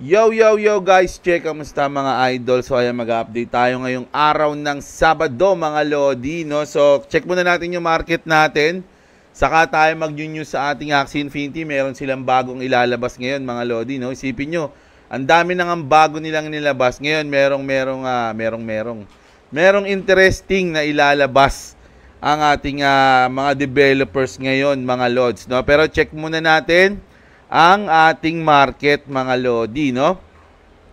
Yo, yo, yo guys! Check, kamusta mga idol? So ayan, mag-update tayo ngayong araw ng Sabado mga Lodi. No? So check muna natin yung market natin. Saka tayo mag-news sa ating Axie Infinity. Meron silang bagong ilalabas ngayon mga Lodi. No? Isipin nyo, ang dami nang ang bago nilang nilabas. Ngayon, merong, merong, uh, merong, merong. Merong interesting na ilalabas ang ating uh, mga developers ngayon mga Lods. No? Pero check muna natin ang ating market mga lodi, no?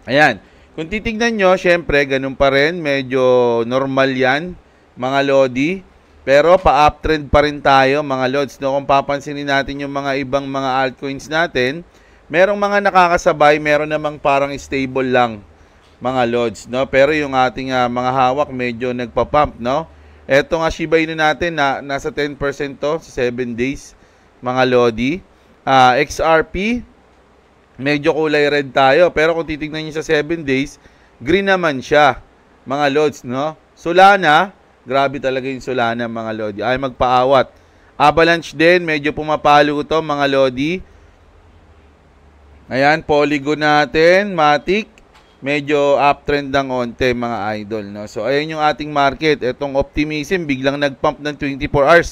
Ayan. Kung titingnan nyo, syempre, ganun pa rin. Medyo normal yan, mga lodi. Pero pa-uptrend pa rin tayo, mga lods. No? Kung papansinin natin yung mga ibang mga altcoins natin, merong mga nakakasabay, meron namang parang stable lang, mga lods. No? Pero yung ating uh, mga hawak, medyo nagpa-pump. No? Ito nga Shiba Inu natin, na, nasa 10% to sa 7 days, mga lodi uh, ah, XRP, medyo kulay red tayo. Pero kung titignan niyo sa 7 days, green naman siya, mga lods, no? Solana, grabe talaga yung Solana, mga lodi. Ay, magpaawat. Avalanche din, medyo pumapalo to, mga lodi. Ayan, Polygon natin, Matic, medyo uptrend ng onte mga idol no. So ayan yung ating market, etong optimism biglang nagpump ng 24 hours.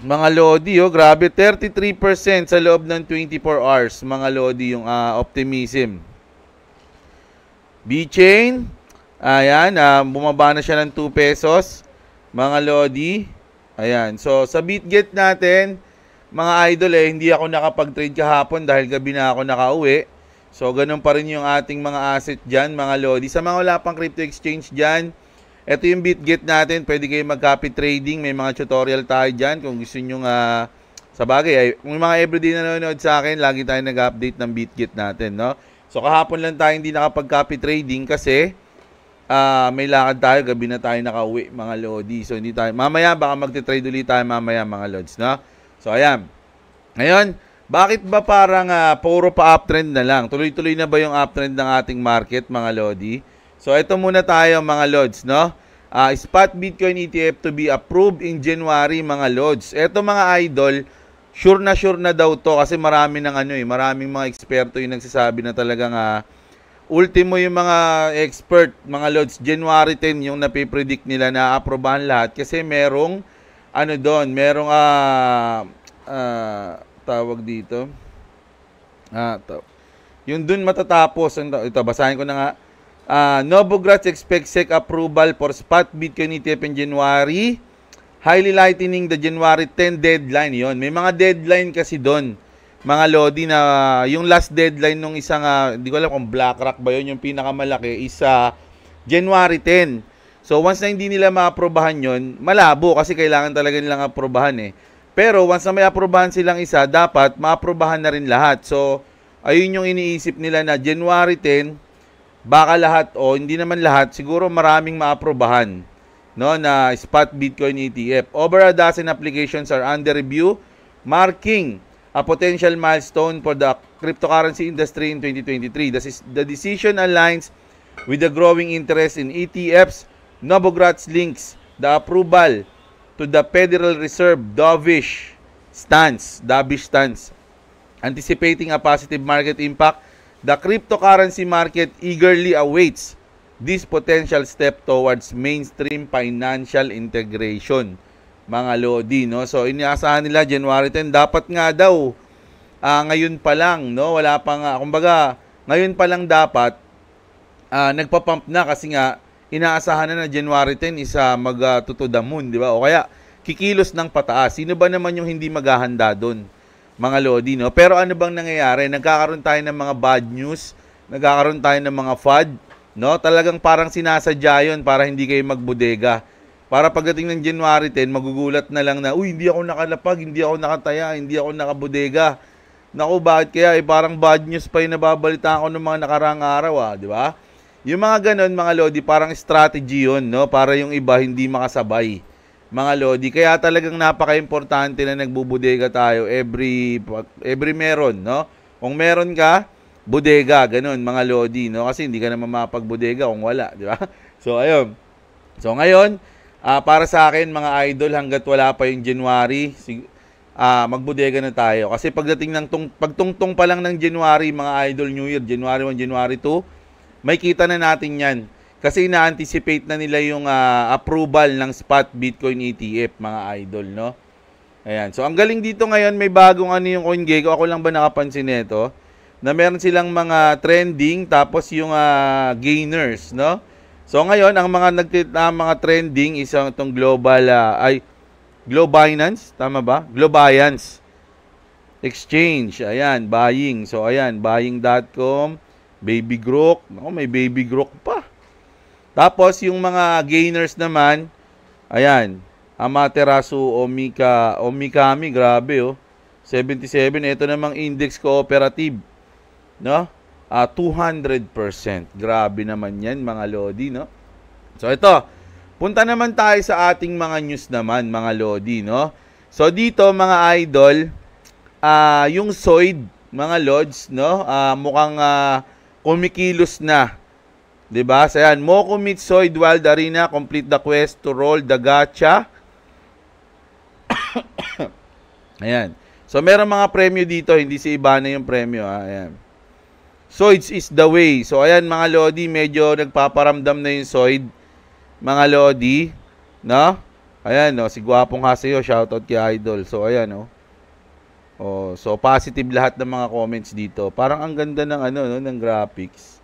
Mga Lodi, oh, grabe, 33% sa loob ng 24 hours, mga Lodi, yung uh, optimism. B-Chain, ayan, uh, bumaba na siya ng 2 pesos, mga Lodi. Ayan, so sa BitGet natin, mga idol, eh, hindi ako nakapag-trade kahapon dahil gabi na ako nakauwi. So, ganun pa rin yung ating mga asset dyan, mga Lodi. Sa mga wala pang crypto exchange dyan, ito yung BitGet natin. Pwede kayong mag-copy trading. May mga tutorial tayo dyan kung gusto nyo nga... Uh, sa bagay, ay, yung mga everyday na nanonood sa akin, lagi tayo nag-update ng BitGet natin, no? So, kahapon lang tayo hindi nakapag-copy trading kasi uh, may lakad tayo, gabi na tayo nakauwi, mga Lodi. So, hindi tayo, mamaya, baka magte-trade ulit tayo mamaya, mga Lods, no? So, ayan. Ngayon, bakit ba parang uh, puro pa uptrend na lang? Tuloy-tuloy na ba yung uptrend ng ating market, mga Lodi? So ito muna tayo mga lords, no? Uh, spot Bitcoin ETF to be approved in January mga lords. Ito mga idol, sure na sure na daw to kasi marami nang ano eh, maraming mga eksperto yung nagsasabi na talagang uh, ultimo yung mga expert, mga lords, January 10 yung napipredict nila na aprobahan lahat kasi merong ano doon, merong uh, uh, tawag dito. Ah, uh, to. Yung doon matatapos, ito, basahin ko na nga Uh, ah, Novogratz expects SEC approval for spot Bitcoin committee in January. Highly lightening the January 10 deadline yon. May mga deadline kasi doon mga lodi na yung last deadline nung isang uh, ah, di ko alam kung BlackRock ba yun yung pinakamalaki is uh, January 10. So once na hindi nila maaprobahan yon, malabo kasi kailangan talaga nilang aprobahan eh. Pero once na may aprobahan silang isa, dapat maaprobahan na rin lahat. So ayun yung iniisip nila na January 10 baka lahat o hindi naman lahat, siguro maraming maaprobahan no, na spot Bitcoin ETF. Over a dozen applications are under review, marking a potential milestone for the cryptocurrency industry in 2023. This is, the decision aligns with the growing interest in ETFs. Novogratz links the approval to the Federal Reserve dovish stance, dovish stance, anticipating a positive market impact The cryptocurrency market eagerly awaits this potential step towards mainstream financial integration. Mga Lodi, no? So, inaasahan nila January 10. Dapat nga daw, uh, ngayon pa lang, no? Wala pa nga, kumbaga, ngayon pa lang dapat, uh, nagpapump na kasi nga, inaasahan na na January 10 isa ah, mag uh, to the moon, di ba? O kaya, kikilos ng pataas. Sino ba naman yung hindi maghahanda doon? mga Lodi. No? Pero ano bang nangyayari? Nagkakaroon tayo ng mga bad news, nagkakaroon tayo ng mga fad. No? Talagang parang sinasadya yun para hindi kayo magbodega Para pagdating ng January 10, magugulat na lang na, uy, hindi ako nakalapag, hindi ako nakataya, hindi ako nakabudega. Naku, bakit kaya? Eh, parang bad news pa yung nababalita ko ng mga nakarang araw, ah, di ba? Yung mga ganon, mga Lodi, parang strategy yun, no? Para yung iba hindi makasabay mga lodi. Kaya talagang napaka-importante na nagbubudega tayo every every meron, no? Kung meron ka, bodega, ganun, mga lodi, no? Kasi hindi ka naman mapagbodega kung wala, di ba? So, ayun. So, ngayon, uh, para sa akin, mga idol, hanggat wala pa yung January, sig- uh, ah, magbodega na tayo. Kasi pagdating ng tung- pagtungtong pa lang ng January, mga idol, New Year, January 1, January 2, may kita na natin yan kasi na-anticipate na nila yung uh, approval ng spot Bitcoin ETF, mga idol, no? Ayan. So, ang galing dito ngayon, may bagong ano yung CoinGecko. Ako lang ba nakapansin nito? Na meron silang mga trending, tapos yung uh, gainers, no? So, ngayon, ang mga, nag mga trending, isang itong global, uh, ay, Globinance, tama ba? Globiance. Exchange, ayan, buying. So, ayan, buying.com, Baby Grok. No, may Baby Grok pa. Tapos yung mga gainers naman, ayan, Amaterasu Omika, Omikami, grabe oh. 77, ito namang index cooperative. No? Uh, ah, 200%. Grabe naman yan, mga Lodi, no? So, ito. Punta naman tayo sa ating mga news naman, mga Lodi, no? So, dito, mga idol, uh, yung soid, mga Lods, no? Uh, mukhang uh, kumikilos na Diba? So, mo commit Mitsoy, Dual Darina, complete the quest to roll the gacha. ayan. So, meron mga premyo dito. Hindi si iba na yung premyo. Ha? Ayan. Soids is the way. So, ayan mga Lodi, medyo nagpaparamdam na yung Soid. Mga Lodi. No? Ayan, no? Si Guwapong Haseo, shoutout kay Idol. So, ayan, no? Oh. oh, so positive lahat ng mga comments dito. Parang ang ganda ng ano no, ng graphics.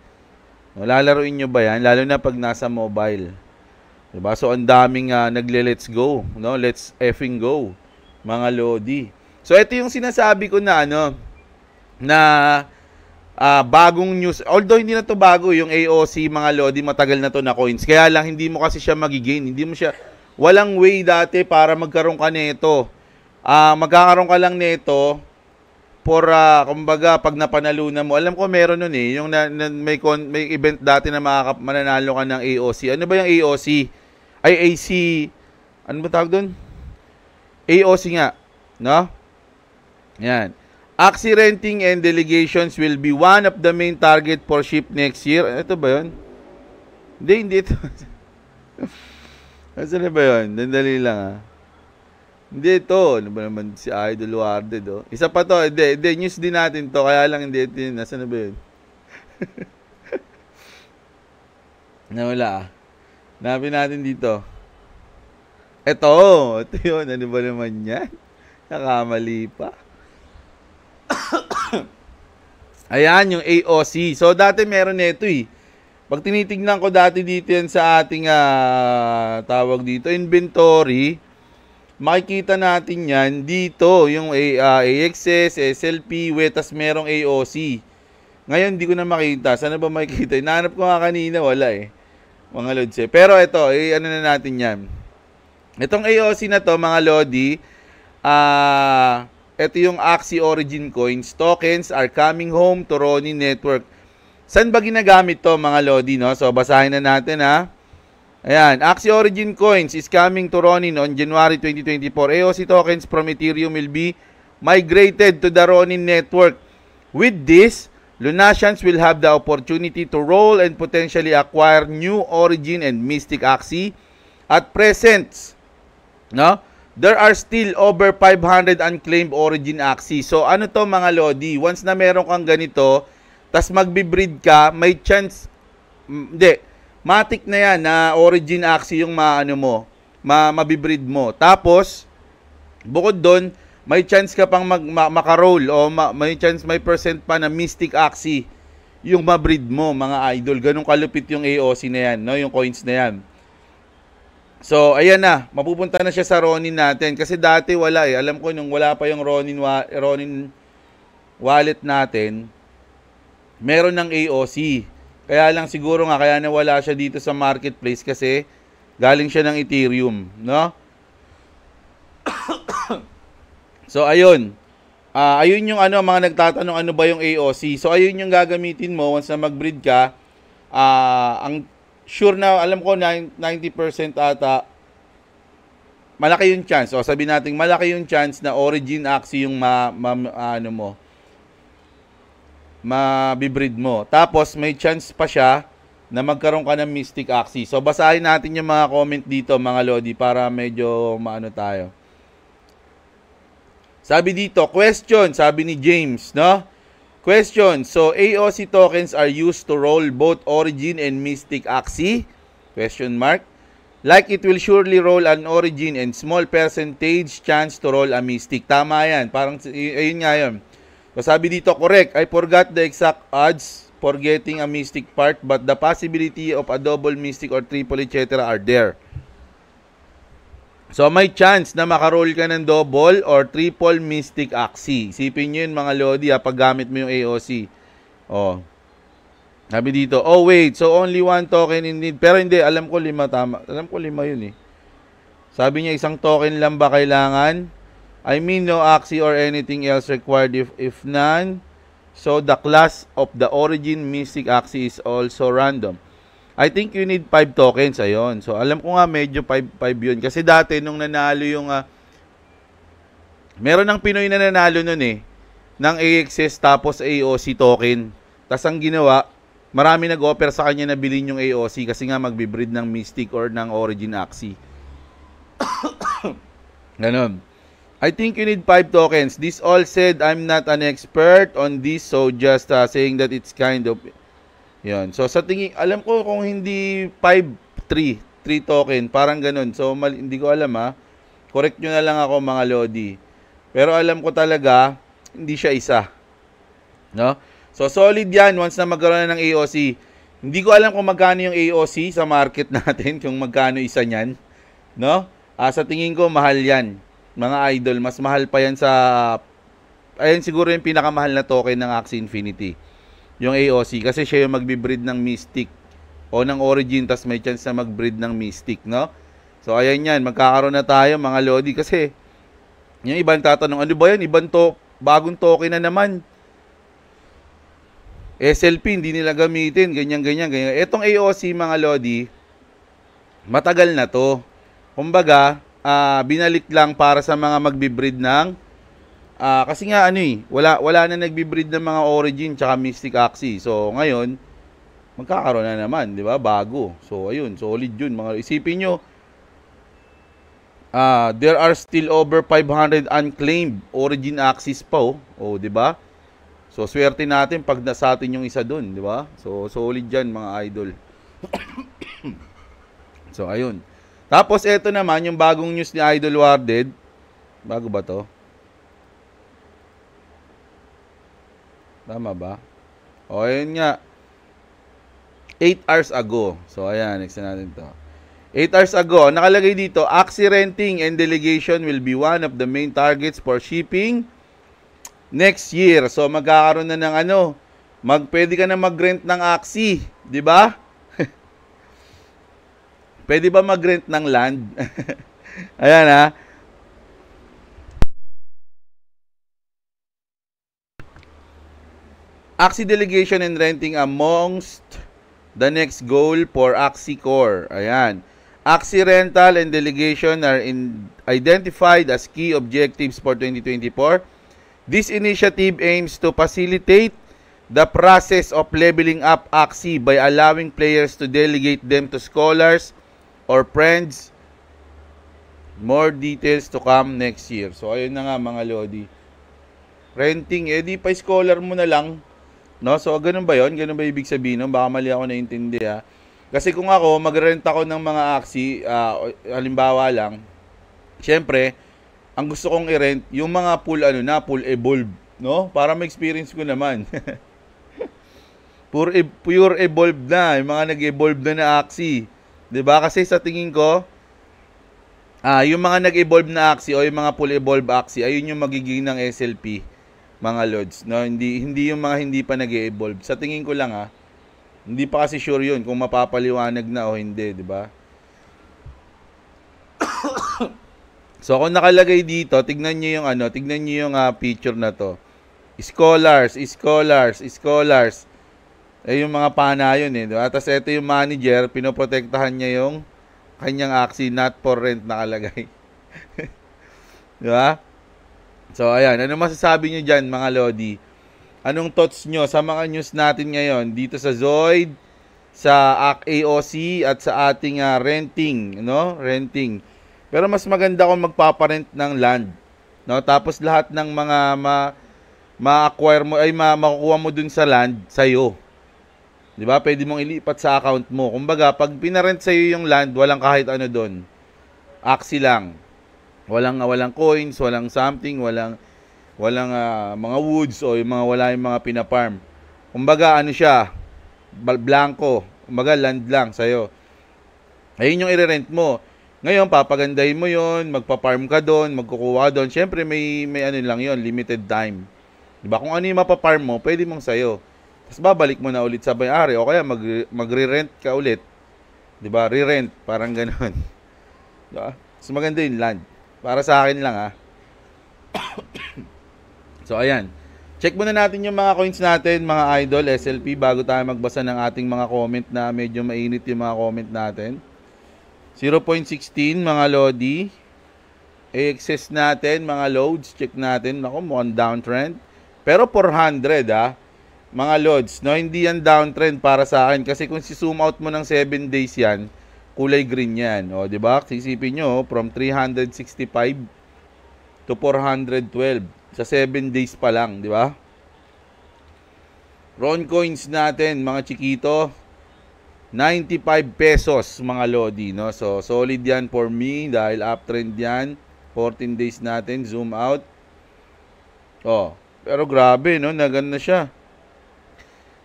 Oh, lalaruin nyo ba yan? Lalo na pag nasa mobile. Diba? So, ang daming uh, ah, nagle-let's go. No? Let's effing go. Mga Lodi. So, ito yung sinasabi ko na ano, na uh, bagong news. Although hindi na to bago, yung AOC, mga Lodi, matagal na to na coins. Kaya lang, hindi mo kasi siya magigain. Hindi mo siya, walang way dati para magkaroon ka nito. Uh, ah, magkakaroon ka lang nito for uh, kumbaga pag napanalunan mo. Alam ko meron nun eh, yung na, na, may con, may event dati na makaka, mananalo ka ng AOC. Ano ba yung AOC? Ay AC ano ba tawag doon? AOC nga, no? Yan. Axi renting and delegations will be one of the main target for ship next year. Ito ba yun? Hindi, hindi ito. Asan na ba yun? Dandali lang ah. Hindi to, ano ba naman si Idol Warded, do? Oh? Isa pa to, hindi, hindi, news din natin to, kaya lang hindi, hindi nasa na ba yun? Nawala ah. Nabi natin dito. Ito, ito yun, ano ba naman yan? Nakamali pa. Ayan, yung AOC. So, dati meron nito eh. Pag tinitignan ko dati dito yan sa ating uh, tawag dito, inventory, makikita natin yan dito, yung uh, ah, AXS, SLP, wetas merong AOC. Ngayon, hindi ko na makita. Sana ba makikita? Inaanap ko nga kanina, wala eh. Mga Lodse. Eh. Pero ito, eh, ano na natin yan. Itong AOC na to, mga Lodi, ah, uh, ito yung Axie Origin Coins. Tokens are coming home to Ronin Network. San ba ginagamit to, mga Lodi, no? So, basahin na natin, ha? Ayan, Axie Origin Coins is coming to Ronin on January 2024. AOC tokens from Ethereum will be migrated to the Ronin network. With this, Lunasians will have the opportunity to roll and potentially acquire New Origin and Mystic Axie. At present, no? There are still over 500 unclaimed origin axis. So ano to mga lodi, once na meron kang ganito, tas magbi-breed ka, may chance hindi, matik na yan na origin axis yung maano mo, ma mabibreed mo. Tapos, bukod doon, may chance ka pang mag, ma, makaroll o ma, may chance may percent pa na mystic axis yung mabreed mo mga idol. Ganun kalupit yung AOC na yan, no? yung coins na yan. So, ayan na. Mapupunta na siya sa Ronin natin. Kasi dati wala eh. Alam ko nung wala pa yung Ronin, wa- Ronin wallet natin, meron ng AOC. Kaya lang siguro nga, kaya nawala siya dito sa marketplace kasi galing siya ng Ethereum, no? so, ayun. Uh, ayun yung ano, mga nagtatanong ano ba yung AOC. So, ayun yung gagamitin mo once na mag-breed ka. Uh, ang sure na, alam ko, 90% ata, malaki yung chance. O, sabi natin, malaki yung chance na origin axi yung ma, ma, ano mo, mabibreed mo. Tapos may chance pa siya na magkaroon ka ng mystic Axie. So basahin natin yung mga comment dito mga lodi para medyo maano tayo. Sabi dito, question, sabi ni James, no? Question, so AOC tokens are used to roll both origin and mystic Axie? Question mark. Like it will surely roll an origin and small percentage chance to roll a mystic. Tama yan. Parang, ayun nga yun. So sabi dito, correct, I forgot the exact odds for getting a mystic part but the possibility of a double mystic or triple etc. are there. So may chance na makaroll ka ng double or triple mystic axi. Isipin nyo yun mga lodi ha, ah, pag gamit mo yung AOC. Oh. Sabi dito, oh wait, so only one token in need. Pero hindi, alam ko lima tama. Alam ko lima yun eh. Sabi niya, isang token lang ba kailangan? I mean no axi or anything else required if, if none. So the class of the origin mystic axi is also random. I think you need 5 tokens, ayon. So alam ko nga medyo 5, 5 yun. Kasi dati nung nanalo yung... Uh, meron ng Pinoy na nanalo noon eh. Ng AXS tapos AOC token. Tapos ang ginawa, marami nag-offer sa kanya na bilhin yung AOC kasi nga magbe-breed ng Mystic or ng Origin Axie. Ganon. I think you need 5 tokens. This all said, I'm not an expert on this. So, just uh, saying that it's kind of... Yun. So, sa tingin... Alam ko kung hindi 5, 3. 3 token. Parang ganun. So, mal, hindi ko alam ha. Correct nyo na lang ako mga Lodi. Pero alam ko talaga, hindi siya isa. No? So, solid yan once na magkaroon na ng AOC. Hindi ko alam kung magkano yung AOC sa market natin, kung magkano isa niyan. No? Ah, sa tingin ko, mahal yan mga idol, mas mahal pa yan sa... Ayan siguro yung pinakamahal na token ng Axie Infinity. Yung AOC. Kasi siya yung magbibreed ng Mystic. O ng Origin, tas may chance na magbreed ng Mystic, no? So, ayan yan. Magkakaroon na tayo, mga Lodi. Kasi, yung ibang tatanong, ano ba yan? Ibang to, bagong token na naman. SLP, hindi nila gamitin. Ganyan, ganyan, ganyan. Etong AOC, mga Lodi, matagal na to. Kumbaga, uh, binalik lang para sa mga magbi-breed ng uh, kasi nga ano eh, wala wala na nagbi-breed ng mga Origin tsaka Mystic Axie. So ngayon magkakaroon na naman, 'di ba? Bago. So ayun, solid 'yun mga isipin nyo uh, there are still over 500 unclaimed Origin Axis pa oh, oh 'di ba? So swerte natin pag nasa atin yung isa doon, 'di ba? So solid 'yan mga idol. so ayun. Tapos ito naman, yung bagong news ni Idol Warded. Bago ba to? Tama ba? O, ayun nga. 8 hours ago. So, ayan. Next natin to. 8 hours ago, nakalagay dito, accidenting and delegation will be one of the main targets for shipping next year. So, magkakaroon na ng ano, mag, pwede ka na mag-rent ng Axie, di ba? Pwede ba mag-rent ng land? Ayan ha. AXI delegation and renting amongst the next goal for AXI Core. Ayan. AXI rental and delegation are in, identified as key objectives for 2024. This initiative aims to facilitate the process of leveling up AXI by allowing players to delegate them to scholars, or friends. More details to come next year. So, ayun na nga mga Lodi. Renting, edi eh, pa scholar mo na lang. No? So, ganun ba yon Ganun ba ibig sabihin? No? Baka mali ako naintindi ha. Ah. Kasi kung ako, mag-rent ako ng mga aksi, uh, ah, halimbawa lang, syempre, ang gusto kong i-rent, yung mga pool, ano na, pool evolve, no? Para ma-experience ko naman. pure, pure evolve na, yung mga nag-evolve na na aksi. 'Di ba? Kasi sa tingin ko, ah, yung mga nag-evolve na axi o yung mga fully evolve axi, ayun yung magiging ng SLP mga lords, no? Hindi hindi yung mga hindi pa nag-evolve. Sa tingin ko lang ha. Ah, hindi pa kasi sure yun kung mapapaliwanag na o hindi, 'di ba? so kung nakalagay dito, tignan niyo yung ano, tignan niyo yung uh, ah, picture na to. Scholars, scholars, scholars eh, yung mga pana yun eh. Diba? Tapos ito yung manager, pinoprotektahan niya yung kanyang aksi not for rent nakalagay. Di ba? So, ayan. Ano masasabi niyo dyan, mga Lodi? Anong thoughts nyo sa mga news natin ngayon dito sa Zoid, sa AOC, at sa ating uh, renting, no? Renting. Pero mas maganda kung magpaparent ng land. No? Tapos lahat ng mga ma ma-acquire mo, ay ma makukuha mo dun sa land, sa iyo, 'Di ba? Pwede mong ilipat sa account mo. Kumbaga, pag pinarent sa iyo yung land, walang kahit ano doon. Axi lang. Walang walang coins, walang something, walang walang uh, mga woods o yung mga wala yung mga pina-farm. Kumbaga, ano siya? Blanco. Kumbaga, land lang sa iyo. Ayun yung i-rent mo. Ngayon, papagandahin mo yon, magpa-farm ka doon, magkukuha doon. Siyempre, may, may ano lang yon limited time. Diba? Kung ano yung mapaparm mo, pwede mong sayo. Tapos babalik mo na ulit sa may-ari o kaya mag, magre-rent ka ulit. 'Di ba? Re-rent, parang ganoon. 'Di ba? So maganda 'yung land. Para sa akin lang ha. Ah. so ayan. Check muna natin yung mga coins natin, mga idol, SLP, bago tayo magbasa ng ating mga comment na medyo mainit yung mga comment natin. 0.16, mga Lodi. AXS natin, mga loads, check natin. Nako, mukhang downtrend. Pero 400, ha? mga lords, no, hindi yan downtrend para sa akin kasi kung si zoom out mo ng 7 days yan, kulay green yan. O, oh, di ba? Sisipin nyo, oh, from 365 to 412 sa 7 days pa lang, di ba? Ron coins natin, mga chikito, 95 pesos mga lodi, no? So, solid yan for me dahil uptrend yan. 14 days natin, zoom out. Oh, pero grabe, no? Naganda siya.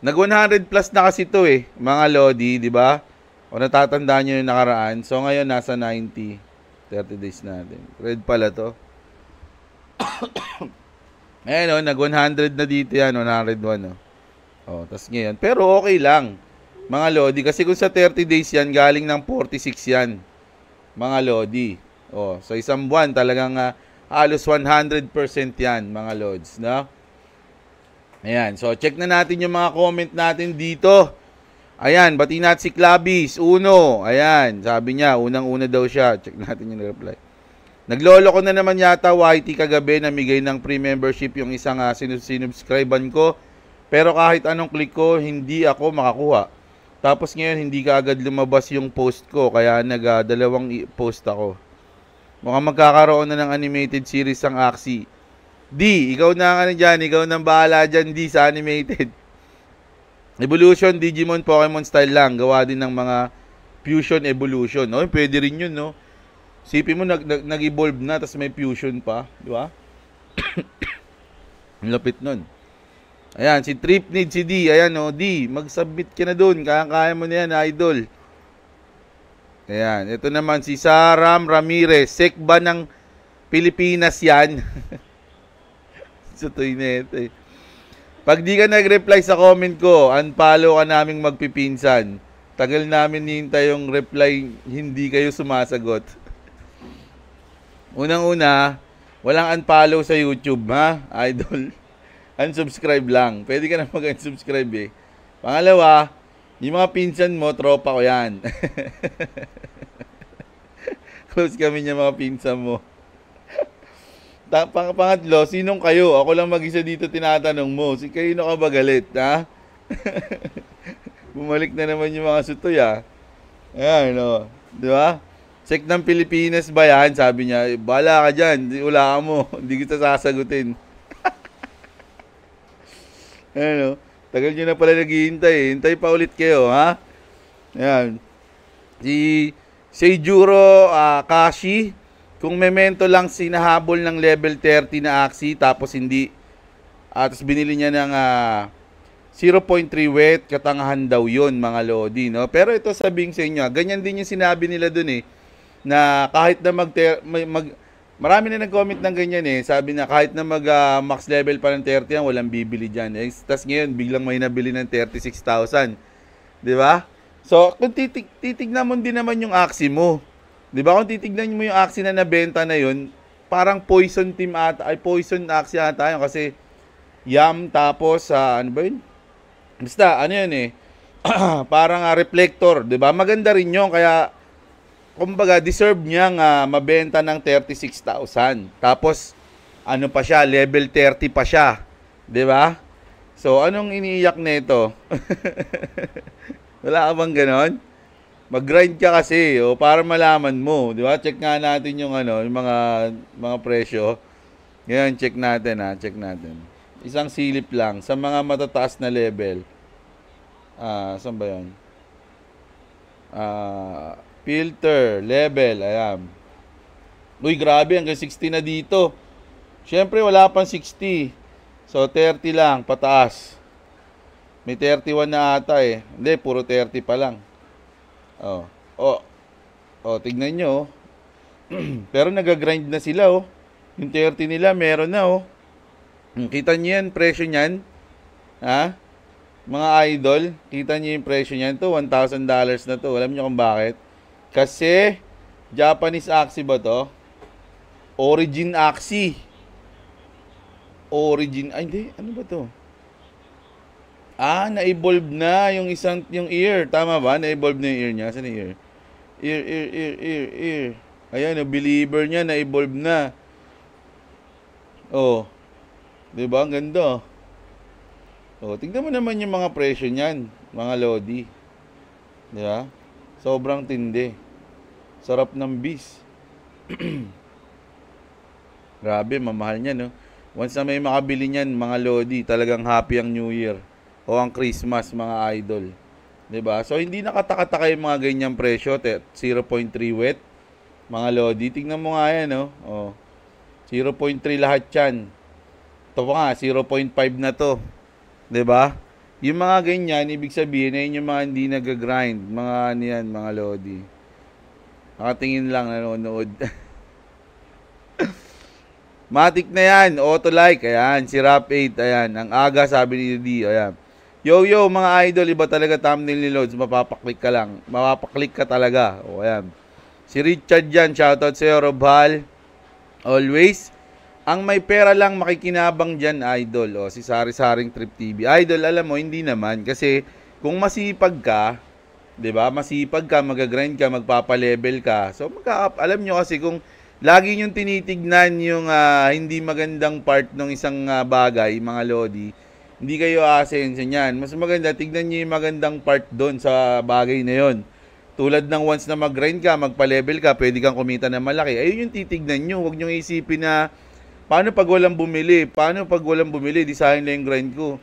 Nag 100 plus na kasi to eh, mga Lodi, di ba? O natatanda nyo yung nakaraan. So ngayon nasa 90. 30 days natin. Red pala to. Ayan o, nag 100 na dito yan, 101 o. O, tas ngayon. Pero okay lang, mga Lodi. Kasi kung sa 30 days yan, galing ng 46 yan, mga Lodi. Oh, o, sa isang buwan talagang uh, halos 100% yan, mga Lods. No? Ayan, so check na natin yung mga comment natin dito. Ayan, bati nat si Clavis, uno. Ayan, sabi niya, unang-una daw siya. Check natin yung reply. Naglolo ko na naman yata YT kagabi na migay ng pre membership yung isang uh, ah, sinuscribean ko. Pero kahit anong click ko, hindi ako makakuha. Tapos ngayon, hindi ka agad lumabas yung post ko. Kaya nag-dalawang ah, uh, post ako. Mukhang magkakaroon na ng animated series ang Axie. D, ikaw na ano dyan, ikaw nang bahala dyan D sa animated. Evolution, Digimon, Pokemon style lang. Gawa din ng mga fusion evolution. No? Pwede rin yun, no? Sipin mo, nag, nag, nag-evolve na, tapos may fusion pa. Di ba? Lapit nun. Ayan, si Trip need si D. Ayan, no? D, mag-submit ka na dun. Kaya-kaya mo na yan, idol. Ayan, ito naman si Saram Ramirez. Sekba ng Pilipinas yan? Pancho Toynete. Pag di ka nag-reply sa comment ko, unfollow ka naming magpipinsan. Tagal namin nihintay yung reply, hindi kayo sumasagot. Unang-una, walang unfollow sa YouTube, ha, idol? Unsubscribe lang. Pwede ka na mag-unsubscribe eh. Pangalawa, yung mga pinsan mo, tropa ko yan. Close kami niya mga pinsan mo. Ta- pang- pangatlo, sinong kayo? Ako lang mag-isa dito tinatanong mo. Si kayo ka ba galit, ha? Bumalik na naman yung mga sutoy, ha? Ah. Ayan, o. Ano, di ba? Sek ng Pilipinas ba yan? Sabi niya, e, eh, bala ka dyan. Wala ka mo. Hindi kita sasagutin. Ayan, o. Ano, tagal nyo na pala naghihintay. Hintay pa ulit kayo, ha? Ayan. Si Seijuro uh, Kashi, kung memento lang sinahabol ng level 30 na axi tapos hindi uh, tapos binili niya ng uh, 0.3 weight katangahan daw yon mga lodi, no? Pero ito sabihin sa inyo, ah, ganyan din yung sinabi nila dun eh, na kahit na mag, mag marami na nag-comment ng ganyan eh, sabi na kahit na mag uh, max level pa ng 30 yan, walang bibili diyan Eh, tapos ngayon, biglang may nabili ng 36,000. Di ba? So, kung titig, titignan mo din naman yung axi mo, 'Di ba kung titignan mo yung Axie na nabenta na yun, parang poison team at ay poison Axie ata yun kasi Yam tapos uh, ano ba yun? Basta ano yun eh. parang uh, reflector, 'di ba? Maganda rin 'yon kaya kumbaga deserve niya nga mabenta ng 36,000. Tapos ano pa siya, level 30 pa siya, 'di ba? So anong iniiyak nito? Wala ka bang ganon? Mag-grind ka kasi, o, oh, para malaman mo, di ba? Check nga natin yung ano, yung mga mga presyo. Ngayon, check natin ha, ah, check natin. Isang silip lang sa mga matataas na level. Ah, saan ba 'yon? Ah, filter, level, ayan. Uy, grabe, hanggang 60 na dito. Siyempre, wala pang 60. So, 30 lang, pataas. May 31 na ata eh. Hindi, puro 30 pa lang. Oh. Oh. Oh, tignan niyo. Oh. Pero nagagrind na sila oh. Yung 30 nila meron na oh. Hmm, kita niyo yan, presyo niyan. Ha? Mga idol, kita niyo yung presyo niyan. to $1,000 na to. Alam niyo kung bakit? Kasi, Japanese Axie ba to? Origin Axie. Origin, ay hindi, ano ba to? Ah, na-evolve na yung isang yung ear. Tama ba? Na-evolve na yung ear niya. Saan yung ear? Ear, ear, ear, ear, ear. Ayan, yung believer niya, na-evolve na. Oh. Di ba? Ang ganda. Oh, oh tignan mo naman yung mga presyo niyan, mga lodi. Di ba? Sobrang tindi. Sarap ng bis. Grabe, mamahal niya, no? Once na may makabili niyan, mga lodi, talagang happy ang New Year o ang Christmas mga idol. 'Di ba? So hindi nakatakataka yung mga ganyang presyo, 0.3 wet. Mga lodi, tingnan mo nga 'yan, oh. oh. 0.3 lahat 'yan. Ito nga, 0.5 na 'to. 'Di ba? Yung mga ganyan, ibig sabihin ay yung mga hindi nag-grind, mga niyan, ano mga lodi. Nakatingin lang nanonood. Matik na yan. Auto like. Ayan. Si Rap 8. Ayan. Ang aga sabi ni D. Ayan. Yo, yo, mga idol, iba talaga thumbnail ni Lods. Mapapaklik ka lang. Mapapaklik ka talaga. O, ayan. Si Richard yan. Shoutout sa'yo, Robhal. Always. Ang may pera lang makikinabang diyan idol. O, si Sari Saring Trip TV. Idol, alam mo, hindi naman. Kasi, kung masipag ka, di ba? Masipag ka, magagrind ka, magpapa-level ka. So, magka-up. Alam nyo kasi kung lagi nyo tinitignan yung uh, hindi magandang part ng isang uh, bagay, mga Lodi, hindi kayo aasenso niyan. Mas maganda, tignan niyo yung magandang part doon sa bagay na yon. Tulad ng once na mag-grind ka, magpa-level ka, pwede kang kumita ng malaki. Ayun yung titignan nyo. Huwag nyo isipin na paano pag walang bumili? Paano pag walang bumili? Di lang yung grind ko.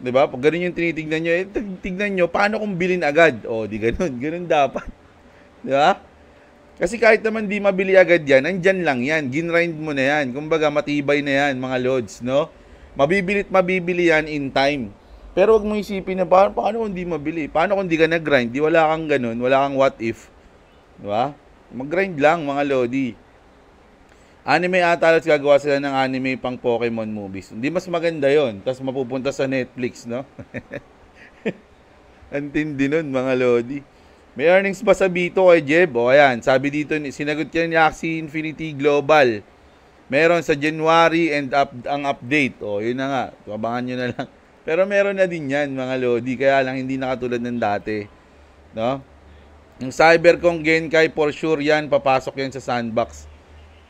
'Di ba? Pag ganun yung tinitingnan niyo, eh tignan niyo paano kung bilhin agad. O, oh, di ganun. Ganun dapat. 'Di ba? Kasi kahit naman di mabili agad yan, andyan lang yan. Ginrind mo na yan. Kumbaga, matibay na yan, mga lods, no? Mabibilit mabibili yan in time. Pero wag mo isipin na paano, paano kung hindi mabili? Paano kung hindi ka nag-grind? Di wala kang ganun, wala kang what if. Di ba? Mag-grind lang mga lodi. Anime ata at gagawa sila ng anime pang Pokemon movies. Hindi mas maganda yon Tapos mapupunta sa Netflix, no? Antindi nun, mga lodi. May earnings ba sa Bito kay Jeb? O ayan, sabi dito, sinagot yan ni Axie Infinity Global. Meron sa January and up, ang update. O, oh, yun na nga. Abangan nyo na lang. Pero meron na din yan, mga Lodi. Kaya lang hindi nakatulad ng dati. No? Yung Cybercon Genkai, for sure yan. Papasok yan sa sandbox.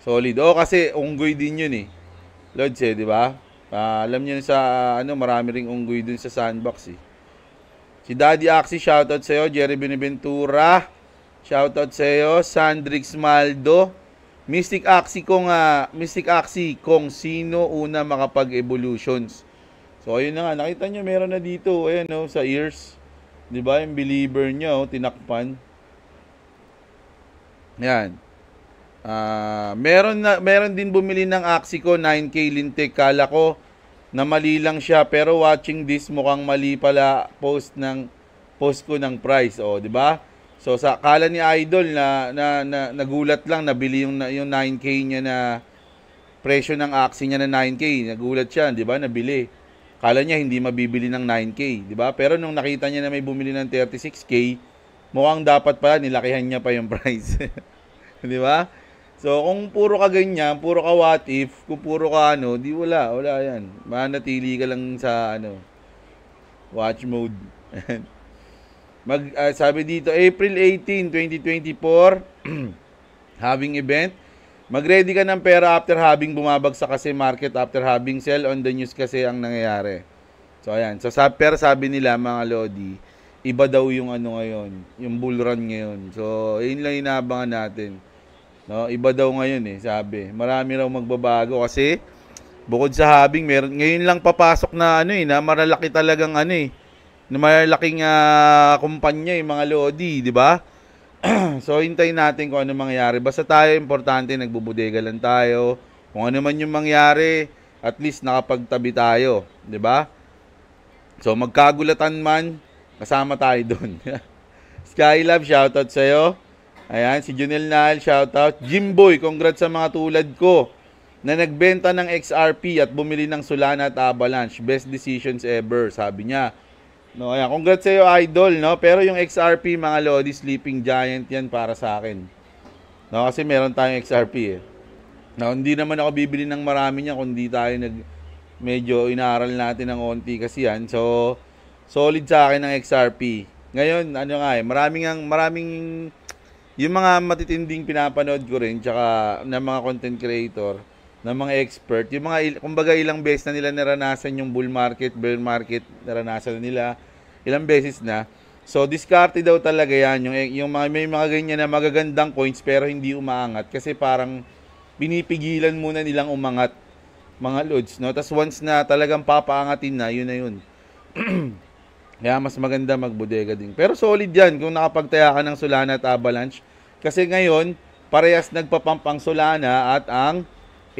Solid. O, kasi unggoy din yun eh. Lods eh, di ba? Uh, alam niyo sa ano, marami ring unggoy dun sa sandbox eh. Si Daddy Axi, shoutout sa'yo. Jerry Beniventura, shoutout sa'yo. Sandrix Maldo, Mystic Axie kung uh, ah, Mystic Axie kung sino una makapag-evolutions. So ayun na nga, nakita niyo meron na dito, ayan no, sa ears. 'Di ba? Yung believer niyo tinakpan. Yan. Uh, meron na meron din bumili ng Axie ko 9k lintik kala ko na mali lang siya pero watching this mukhang mali pala post ng post ko ng price oh, 'di ba? So sa akala ni Idol na, na, na nagulat lang nabili yung yung 9k niya na presyo ng Axie niya na 9k, nagulat siya, 'di ba? Nabili. Akala niya hindi mabibili ng 9k, 'di ba? Pero nung nakita niya na may bumili ng 36k, mukhang dapat pala nilakihan niya pa yung price. 'Di ba? So kung puro ka ganyan, puro ka what if, kung puro ka ano, di wala, wala 'yan. Manatili ka lang sa ano watch mode. Mag, uh, sabi dito, April 18, 2024, having event. Mag-ready ka ng pera after having bumabag sa kasi market, after having sell on the news kasi ang nangyayari. So, ayan. So, sa, pero sabi nila, mga Lodi, iba daw yung ano ngayon, yung bull run ngayon. So, yun lang inaabangan natin. No, iba daw ngayon eh, sabi. Marami raw magbabago kasi bukod sa having, meron, ngayon lang papasok na ano eh, na maralaki talagang ano eh, may malaking uh, ah, kumpanya, yung mga Lodi, di ba? so, hintayin natin kung ano mangyayari. Basta tayo, importante, nagbubudega lang tayo. Kung ano man yung mangyari, at least nakapagtabi tayo, di ba? So, magkagulatan man, kasama tayo doon. Skylab, shoutout sa'yo. Ayan, si Junel Nahal, shoutout. Jimboy, congrats sa mga tulad ko na nagbenta ng XRP at bumili ng Solana at Avalanche. Best decisions ever, sabi niya. No, ayan, congrats sa iyo idol, no? Pero yung XRP mga lodi, sleeping giant 'yan para sa akin. No, kasi meron tayong XRP eh. No, hindi naman ako bibili ng marami niyan kundi tayo nag medyo inaaral natin ng onti kasi 'yan. So solid sa akin ang XRP. Ngayon, ano nga eh, maraming ang maraming yung mga matitinding pinapanood ko rin tsaka ng mga content creator ng mga expert, yung mga, kumbaga ilang beses na nila naranasan yung bull market, bear market, naranasan nila, ilang beses na. So, discarte daw talaga yan. Yung, eh, yung mga, may mga ganyan na magagandang coins pero hindi umaangat kasi parang pinipigilan muna nilang umangat mga loads, no? Tapos once na talagang papaangatin na, yun na yun. Kaya mas maganda magbodega din. Pero solid yan kung nakapagtaya ka ng Solana at Avalanche. Kasi ngayon, parehas nagpapampang Solana at ang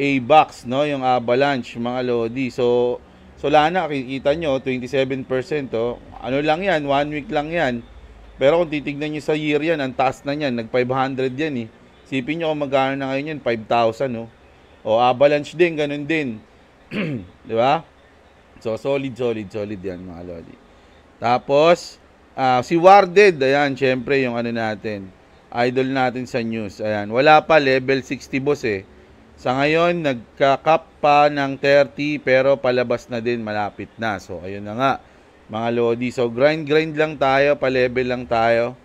A-Box, no? Yung Avalanche, mga Lodi. So, Solana, kikita nyo, 27%. Oh. Ano lang yan, one week lang yan. Pero kung titignan nyo sa year yan, ang taas na yan, nag-500 yan eh. Sipin nyo kung magkano na ngayon yan, 5,000, no? Oh. Avalanche din, ganun din. Di ba? So, solid, solid, solid yan, mga Lodi. Tapos, uh, si Warded, ayan, syempre, yung ano natin, idol natin sa news. Ayan, wala pa, level 60 boss eh. Sa ngayon, nagkakap pa ng 30 pero palabas na din, malapit na. So, ayun na nga, mga Lodi. So, grind-grind lang tayo, pa-level lang tayo.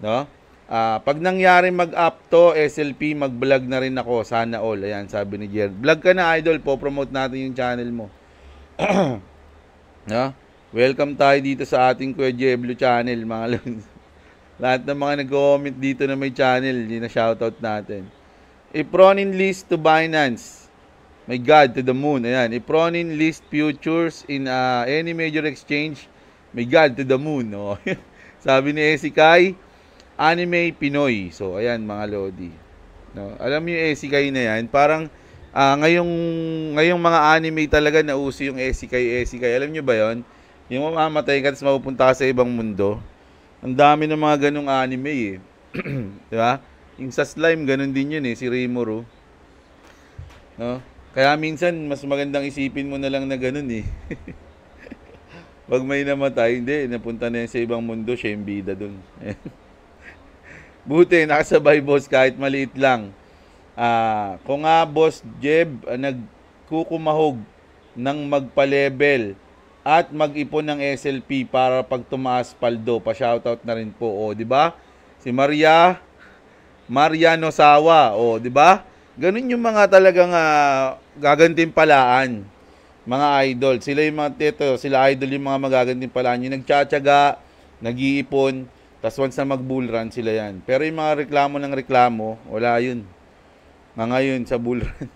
No? Uh, pag nangyari mag-up to, SLP, mag-vlog na rin ako. Sana all. Ayan, sabi ni Jared. Vlog ka na, idol. Po-promote natin yung channel mo. no? Welcome tayo dito sa ating Kuya Jeblo channel, mga Lodi. Lahat ng mga nag-comment dito na may channel, yun na shoutout natin. Epronin list to Binance. My God, to the moon. Ayan. Epronin list futures in uh, any major exchange. My God, to the moon. No? Sabi ni Esikay, anime Pinoy. So, ayan mga Lodi. No? Alam niyo Esikay na yan, parang uh, ngayong, ngayong mga anime talaga na uso yung Esikay, Esikay. Alam niyo ba yon Yung mamamatay ka tapos mapupunta ka sa ibang mundo. Ang dami ng mga ganong anime eh. Di ba? Yung sa slime, ganun din yun eh, si Raymore. Oh. No? Kaya minsan, mas magandang isipin mo na lang na ganun eh. Pag may namatay, hindi, napunta na yan sa ibang mundo, siya yung bida dun. Buti, nakasabay boss kahit maliit lang. Ah, kung nga boss Jeb, ah, nagkukumahog ng magpa-level at mag-ipon ng SLP para pag tumaas paldo, pa-shoutout na rin po. O, oh, di ba? Si Maria, Mariano Sawa. O, oh, di ba? Ganun yung mga talagang uh, gagantimpalaan. Mga idol. Sila yung mga tito, sila idol yung mga magagantimpalaan. Yung nagtsatsaga, nag-iipon. Tapos once na mag-bull run, sila yan. Pero yung mga reklamo ng reklamo, wala yun. Nga ngayon sa bull run.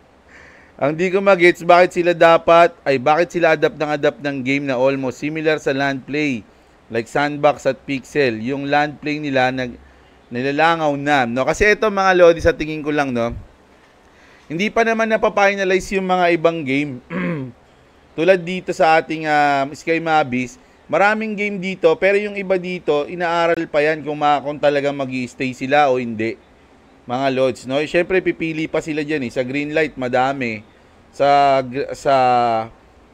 Ang di ko magets bakit sila dapat ay bakit sila adapt ng adapt ng game na almost similar sa land play like sandbox at pixel. Yung land play nila nag nilalangaw na. No? Kasi ito mga Lodi, sa tingin ko lang, no? Hindi pa naman napapinalize yung mga ibang game. Tulad dito sa ating uh, Sky Mavis, maraming game dito, pero yung iba dito, inaaral pa yan kung, ma- kung talaga mag stay sila o hindi. Mga lords, no? Siyempre, pipili pa sila diyan eh. Sa green light, madami. Sa, sa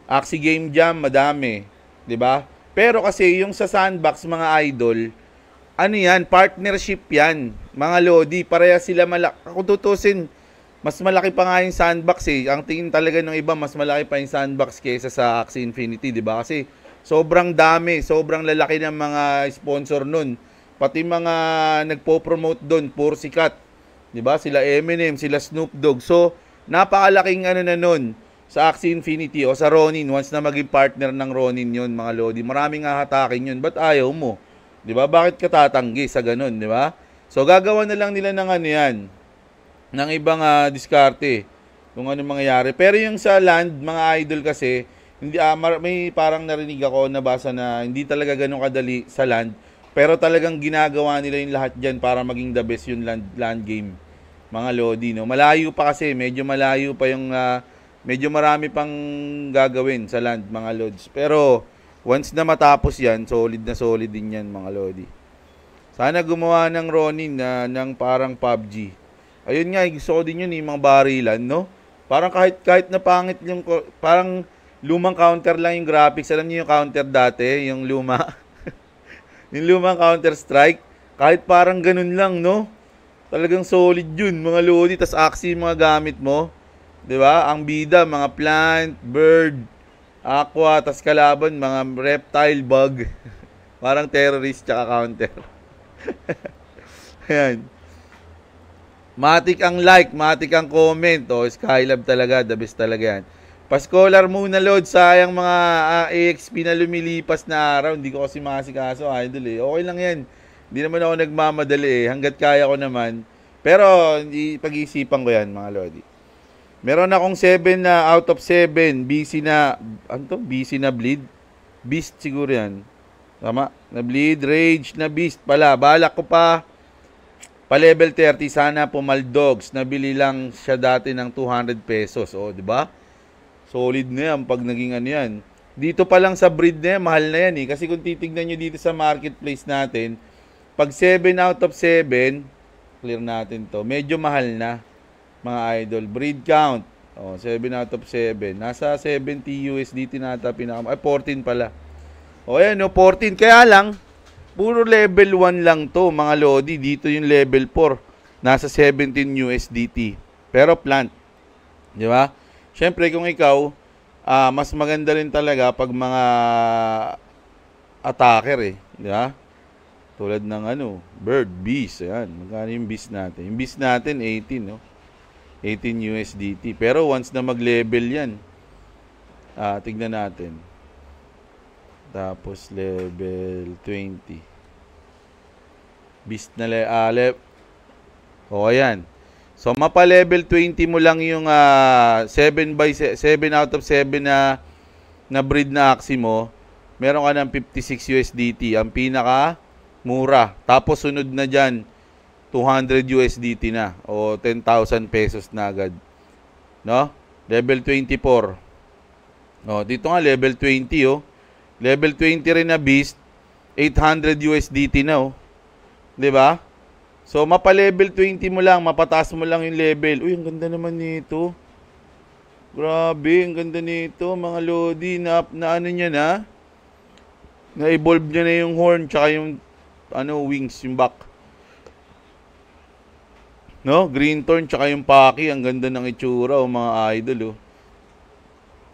Axie Game Jam, madami. 'di ba? Pero kasi yung sa sandbox mga idol, ano yan, partnership yan. Mga Lodi, pareha sila malaki. Kung tutusin, mas malaki pa nga yung sandbox eh. Ang tingin talaga ng iba, mas malaki pa yung sandbox kaysa sa Axie Infinity, di ba? Kasi sobrang dami, sobrang lalaki ng mga sponsor nun. Pati mga nagpo-promote doon, pur sikat. Di ba? Sila Eminem, sila Snoop Dogg. So, napakalaking ano na nun sa Axie Infinity o sa Ronin. Once na maging partner ng Ronin yun, mga Lodi. Maraming hatakin yun. Ba't ayaw mo? 'Di ba? Bakit ka tatanggi sa ganun, 'di ba? So gagawa na lang nila ng ano 'yan, ng ibang uh, diskarte kung ano mangyayari. Pero yung sa land, mga idol kasi, hindi uh, may parang narinig ako nabasa na hindi talaga ganun kadali sa land, pero talagang ginagawa nila yung lahat diyan para maging the best yung land land game. Mga lodi no. Malayo pa kasi, medyo malayo pa yung uh, medyo marami pang gagawin sa land mga lords. Pero Once na matapos yan, solid na solid din yan mga Lodi. Sana gumawa ng Ronin na ng parang PUBG. Ayun nga, gusto ko din yun yung mga barilan, no? Parang kahit, kahit na pangit yung, parang lumang counter lang yung graphics. Alam niyo yung counter dati, yung luma. yung lumang counter strike. Kahit parang ganun lang, no? Talagang solid yun, mga Lodi. Tas Axie mga gamit mo. 'di ba? Ang bida, mga plant, bird, aqua, tas kalaban, mga reptile bug. Parang terrorist tsaka counter. Ayan. Matik ang like, matik ang comment. O, oh, Skylab talaga, the best talaga yan. Pascolar muna, Lord. Sayang mga uh, ah, AXP na lumilipas na araw. Hindi ko kasi makasikaso, ah, idol eh. Okay lang yan. Hindi naman ako nagmamadali eh. Hanggat kaya ko naman. Pero, pag-iisipan ko yan, mga Lodi. Meron akong 7 na out of 7, busy na, ano to? Busy na bleed? Beast siguro yan. Tama? Na bleed, rage, na beast pala. Balak ko pa, pa level 30, sana pumaldogs. Nabili lang siya dati ng 200 pesos. O, di ba? Solid na yan pag naging ano yan. Dito pa lang sa breed na yan, mahal na yan eh. Kasi kung titignan niyo dito sa marketplace natin, pag 7 out of 7, clear natin to, medyo mahal na mga idol. Breed count, oh, 7 out of 7. Nasa 70 USD tinata pinaka, ay 14 pala. oh, ayan, no, 14. Kaya lang, puro level 1 lang to mga Lodi. Dito yung level 4. Nasa 17 USDT. Pero plant. Di ba? Syempre kung ikaw, uh, mas maganda rin talaga pag mga attacker eh. Di ba? Tulad ng ano, bird, beast. Ayan, magkano yung beast natin? Yung beast natin, 18, no? 18 USDT. Pero once na mag-level yan, ah, tignan natin. Tapos level 20. Beast na le ah, le O, ayan. So, mapa-level 20 mo lang yung uh, ah, 7 by 7 out of 7 na na breed na axi mo. Meron ka ng 56 USDT, ang pinaka mura. Tapos sunod na diyan 200 USDT na o 10,000 pesos na agad. No? Level 24. No, dito nga level 20 oh. Level 20 rin na beast, 800 USDT na oh. 'Di ba? So mapa-level 20 mo lang, mapataas mo lang yung level. Uy, ang ganda naman nito. Grabe, ang ganda nito, mga lodi na, na ano niya na. Na-evolve niya na yung horn tsaka yung ano wings, yung back. No? Green Thorn tsaka yung Paki, ang ganda ng itsura o oh, mga idol oh.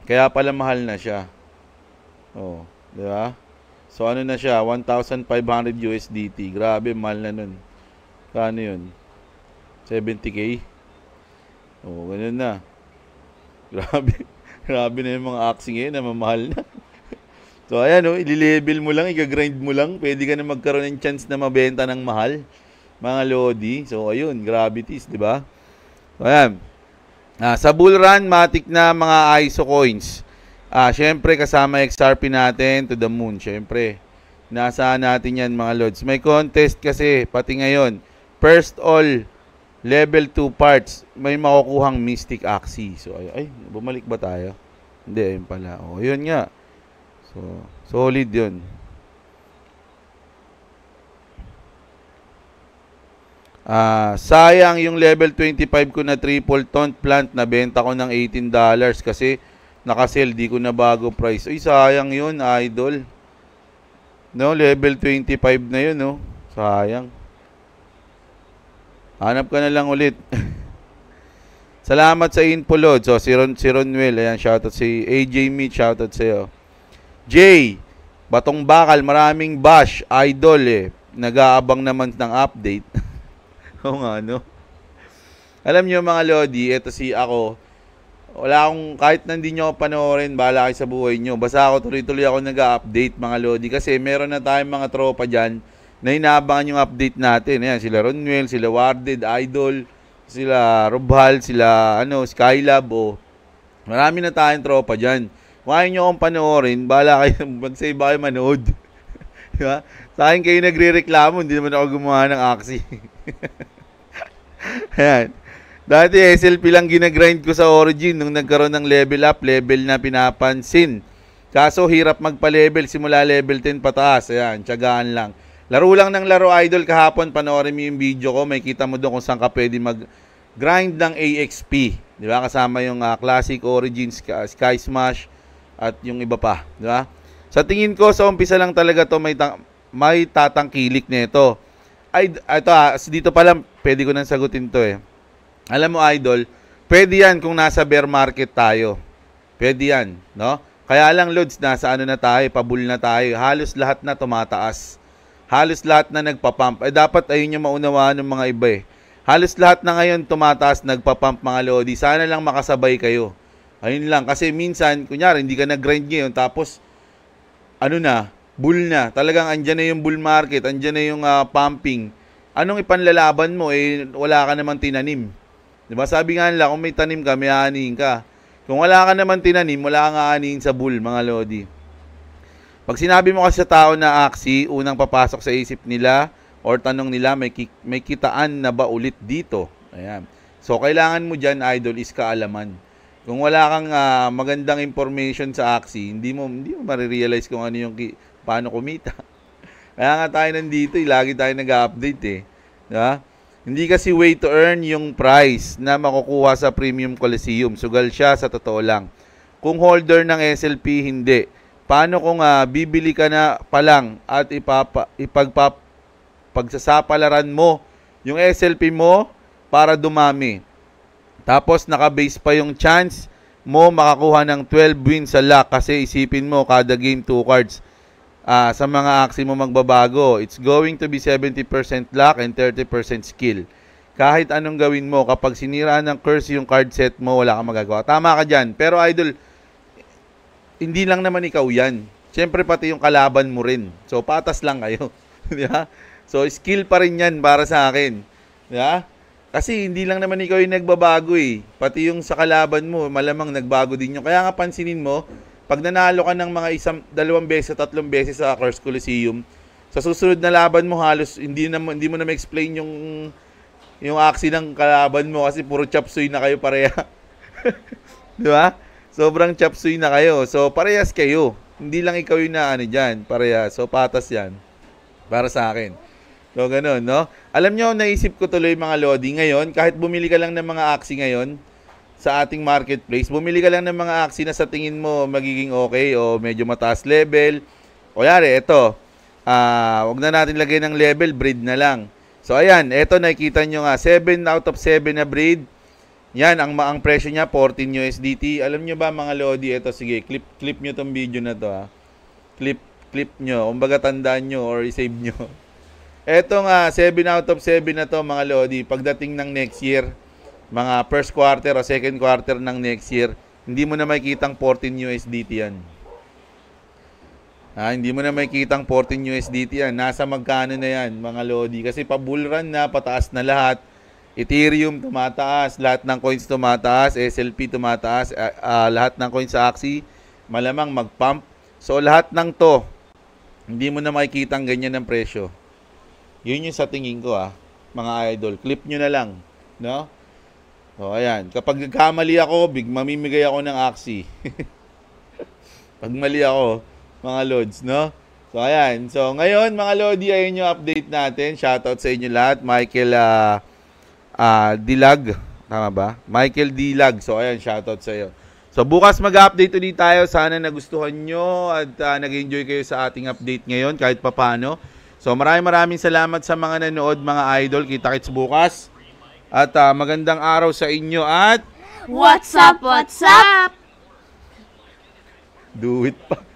Kaya pala mahal na siya. Oh, di ba? So ano na siya, 1,500 USDT. Grabe, mahal na nun. Kano yun? 70k? Oh, ganun na. Grabe. Grabe na yung mga axe ngayon na mamahal na. so ayan oh, ililevel mo lang, igagrind mo lang, pwede ka na magkaroon ng chance na mabenta ng mahal mga Lodi. So, ayun, gravities, di ba? So, ayan. Ah, sa bull run, matik na mga ISO coins. Ah, syempre, kasama XRP natin to the moon, syempre. Nasa natin yan, mga Lods. May contest kasi, pati ngayon, first all, level 2 parts, may makukuhang Mystic Axie. So, ay, ay bumalik ba tayo? Hindi, ayun pala. O, oh, yun nga. So, solid yun. Uh, sayang yung level 25 ko na triple ton plant na benta ko ng $18 kasi nakasell di ko na bago price. Uy, sayang yun, idol. No, level 25 na yun, no? Sayang. Hanap ka na lang ulit. Salamat sa info, Lord. So, oh, si, Ron, si Ronwell, ayan, shoutout si AJ Meat, shoutout sa'yo. Jay, Batong Bakal, maraming bash, idol eh. Nag-aabang naman ng update. Oo nga, no? Alam nyo mga Lodi, ito si ako, wala akong, kahit na hindi nyo ako panoorin, bahala kayo sa buhay nyo. Basta ako, tuloy-tuloy ako nag-update mga Lodi. Kasi meron na tayong mga tropa dyan na inaabangan yung update natin. Ayan, sila Ronwell, sila Warded, Idol, sila Robhal, sila ano, Skylab, o. Oh. Marami na tayong tropa dyan. Huwag ayaw nyo akong panoorin, bahala kayo, mag-save kayo manood. Di ba? Sa akin kayo nagre-reklamo, hindi naman ako gumawa ng aksi. Ayan. Dati SLP lang ginagrind ko sa Origin nung nagkaroon ng level up, level na pinapansin. Kaso hirap magpa-level simula level 10 pataas. Ayan, tiyagaan lang. Laro lang ng laro idol kahapon, panoorin mo yung video ko, may kita mo doon kung saan ka pwede mag grind ng AXP, 'di ba? Kasama yung uh, Classic Origins, Sky Smash at yung iba pa, 'di ba? Sa tingin ko sa umpisa lang talaga 'to may ta- may tatangkilik nito ay, ito ah, dito pa lang, pwede ko nang sagutin to eh. Alam mo, idol, pwede yan kung nasa bear market tayo. Pwede yan, no? Kaya lang, Lods, nasa ano na tayo, pabul na tayo. Halos lahat na tumataas. Halos lahat na nagpapump. Eh, dapat ayun yung maunawaan ng mga iba eh. Halos lahat na ngayon tumataas, nagpapump mga Lodi. Sana lang makasabay kayo. Ayun lang. Kasi minsan, kunyari, hindi ka nag-grind ngayon, tapos, ano na, bull na. Talagang andyan na yung bull market, andyan na yung uh, pumping. Anong ipanlalaban mo eh wala ka naman tinanim. 'Di ba? Sabi nga nila kung may tanim ka, may aanihin ka. Kung wala ka naman tinanim, wala kang aanihin sa bull, mga lodi. Pag sinabi mo kasi sa tao na aksi, ah, unang papasok sa isip nila or tanong nila may ki- may kitaan na ba ulit dito. Ayan. So kailangan mo diyan idol is kaalaman. Kung wala kang uh, magandang information sa aksi, hindi mo hindi mo marirealize kung ano yung ki- paano kumita. Kaya nga tayo nandito, eh. lagi tayo nag-update eh. Diba? Hindi kasi way to earn yung price na makukuha sa Premium Coliseum. Sugal siya sa totoo lang. Kung holder ng SLP, hindi. Paano kung uh, bibili ka na pa lang at ipapa, ipagpap, pagsasapalaran mo yung SLP mo para dumami. Tapos nakabase pa yung chance mo makakuha ng 12 wins sa lock kasi isipin mo kada game 2 cards uh, sa mga aksi mo magbabago. It's going to be 70% luck and 30% skill. Kahit anong gawin mo, kapag sinira ng curse yung card set mo, wala kang magagawa. Tama ka dyan. Pero idol, hindi lang naman ikaw yan. Siyempre pati yung kalaban mo rin. So patas lang kayo. Di ba? So skill pa rin yan para sa akin. Di ba? Kasi hindi lang naman ikaw yung nagbabago eh. Pati yung sa kalaban mo, malamang nagbago din yun. Kaya nga pansinin mo, pag nanalo ka ng mga isang, dalawang beses, tatlong beses sa Cars Coliseum, sa susunod na laban mo halos hindi na hindi mo na ma-explain yung yung aksi ng kalaban mo kasi puro chapsuy na kayo pareha. 'Di ba? Sobrang chapsuy na kayo. So parehas kayo. Hindi lang ikaw yung naano diyan, pareha. So patas 'yan para sa akin. So ganun, no? Alam niyo naisip ko tuloy mga lodi ngayon, kahit bumili ka lang ng mga aksi ngayon, sa ating marketplace, bumili ka lang ng mga aksi na sa tingin mo magiging okay o medyo mataas level. O yari, ito, uh, ah, wag na natin lagay ng level, breed na lang. So ayan, ito nakikita nyo nga, 7 out of 7 na breed. Yan, ang, ang presyo niya, 14 USDT. Alam nyo ba mga Lodi, ito, sige, clip, clip nyo tong video na to ha. Clip, clip nyo, kumbaga tandaan nyo or save nyo. Ito nga, 7 out of 7 na to mga Lodi, pagdating ng next year, mga first quarter o second quarter ng next year, hindi mo na makikitang 14 USDT yan. Ah, hindi mo na makikitang 14 USDT yan. Nasa magkano na yan, mga Lodi? Kasi pa bull run na, pataas na lahat. Ethereum tumataas, lahat ng coins tumataas, SLP tumataas, uh, uh, lahat ng coins sa Axie, malamang mag-pump. So lahat ng to, hindi mo na makikita ang ganyan ng presyo. Yun yung sa tingin ko ah, mga idol. Clip nyo na lang, no? O, oh, ayan. Kapag kamali ako, big, mamimigay ako ng aksi. Pag mali ako, mga lords, no? So, ayan. So, ngayon, mga lodi, ayun yung update natin. Shoutout sa inyo lahat. Michael uh, uh, Dilag. Tama ba? Michael Dilag. So, ayan, shoutout sa iyo. So, bukas mag-update ulit tayo. Sana nagustuhan nyo at uh, nag-enjoy kayo sa ating update ngayon kahit papano. So, maraming maraming salamat sa mga nanood, mga idol. Kita-kits bukas. At uh, magandang araw sa inyo at... What's up, what's up? Do it pa.